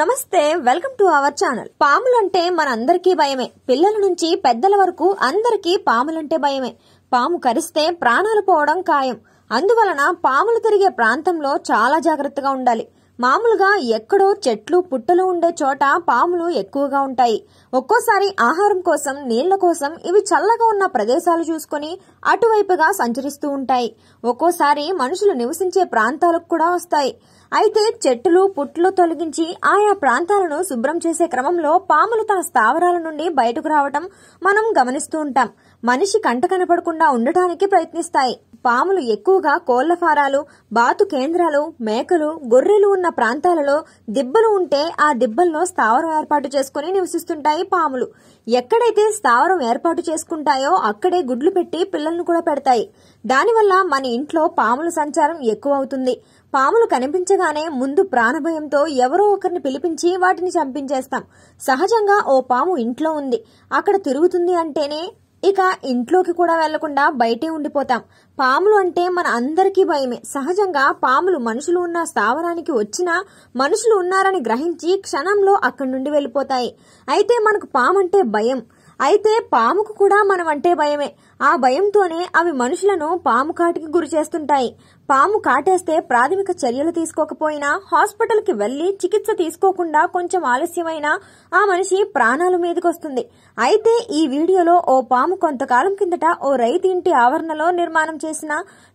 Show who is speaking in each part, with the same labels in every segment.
Speaker 1: నమస్తే welcome to our channel పాములంటే మనందరికీ భయమే పిల్లల నుంచి పెద్దల వరకు అందరికీ పాములంటే భయమే పాము కరిస్తే ప్రాణాలు పోవడం ఖాయం అందువలన పాములు తిరిగే ప్రాంతంలో చాలా జాగ్రత్తగా ఉండాలి మామూలుగా ఎక్కడో చెట్లు పుట్టలు ఉండే చోట పాములు ఎక్కువగా ఉంటాయి ఒక్కోసారి ఆహారం కోసం నీళ్ల కోసం ఇవి చల్లగా ఉన్న ప్రదేశాలు చూసుకొని అటువైపుగా సంచరిస్తూ ఉంటాయి ఒక్కోసారి మనుషులు నివసించే ప్రాంతాలకు కూడా వస్తాయి అయితే చెట్లు పుట్లు తొలగించి ఆయా ప్రాంతాలను శుభ్రం చేసే క్రమంలో పాములు తన స్థావరాల నుండి బయటకు రావటం మనం గమనిస్తూ ఉంటాం మనిషి కంట కనపడకుండా ఉండటానికి ప్రయత్నిస్తాయి పాములు ఎక్కువగా కోళ్లఫారాలు ఫారాలు బాతు కేంద్రాలు మేకలు గొర్రెలు ఉన్న ప్రాంతాలలో దిబ్బలు ఉంటే ఆ దిబ్బల్లో స్థావరం ఏర్పాటు చేసుకుని నివసిస్తుంటాయి పాములు ఎక్కడైతే స్థావరం ఏర్పాటు చేసుకుంటాయో అక్కడే గుడ్లు పెట్టి పిల్లలను కూడా పెడతాయి దానివల్ల మన ఇంట్లో పాముల సంచారం ఎక్కువ అవుతుంది పాములు కనిపించగానే ముందు ప్రాణభయంతో ఎవరో ఒకరిని పిలిపించి వాటిని చంపించేస్తాం సహజంగా ఓ పాము ఇంట్లో ఉంది అక్కడ తిరుగుతుంది అంటేనే ఇక ఇంట్లోకి కూడా వెళ్లకుండా బయటే ఉండిపోతాం పాములు అంటే మన అందరికీ భయమే సహజంగా పాములు మనుషులు ఉన్న స్థావరానికి వచ్చినా మనుషులు ఉన్నారని గ్రహించి క్షణంలో అక్కడి నుండి వెళ్ళిపోతాయి అయితే మనకు పాము అంటే భయం అయితే పాముకు కూడా మనం అంటే భయమే ఆ భయంతోనే అవి మనుషులను పాము కాటికి గురి చేస్తుంటాయి పాము కాటేస్తే ప్రాథమిక చర్యలు తీసుకోకపోయినా హాస్పిటల్కి వెళ్లి చికిత్స తీసుకోకుండా కొంచెం ఆలస్యమైనా ఆ మనిషి ప్రాణాల మీదకొస్తుంది అయితే ఈ వీడియోలో ఓ పాము కొంతకాలం కిందట ఓ రైతు ఇంటి ఆవరణలో నిర్మాణం చేసిన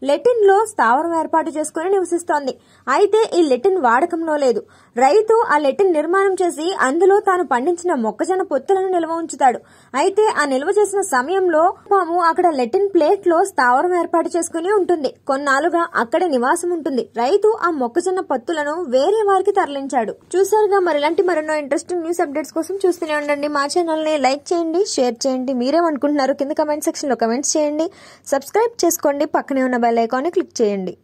Speaker 1: లెటిన్లో స్థావరం ఏర్పాటు చేసుకుని నివసిస్తోంది అయితే ఈ లెటిన్ వాడకంలో లేదు రైతు ఆ లెటిన్ నిర్మాణం చేసి అందులో తాను పండించిన మొక్కజొన్న పొత్తులను నిల్వ ఉంచుతాడు అయితే ఆ నిల్వ చేసిన సమయంలో పాము ఆ అక్కడ లెటిన్ ప్లేట్లో స్థావరం ఏర్పాటు చేసుకుని ఉంటుంది కొన్నాళ్ళుగా అక్కడ నివాసం ఉంటుంది రైతు ఆ మొక్కజొన్న పత్తులను వేరే వారికి తరలించాడు చూసారుగా మరిలాంటి మరెన్నో ఇంట్రెస్టింగ్ న్యూస్ అప్డేట్స్ కోసం చూస్తూనే ఉండండి మా ని లైక్ చేయండి షేర్ చేయండి మీరేమనుకుంటున్నారు కింద కమెంట్ సెక్షన్లో కమెంట్స్ చేయండి సబ్స్క్రైబ్ చేసుకోండి పక్కనే ఉన్న బెల్ ఐకాన్ క్లిక్ చేయండి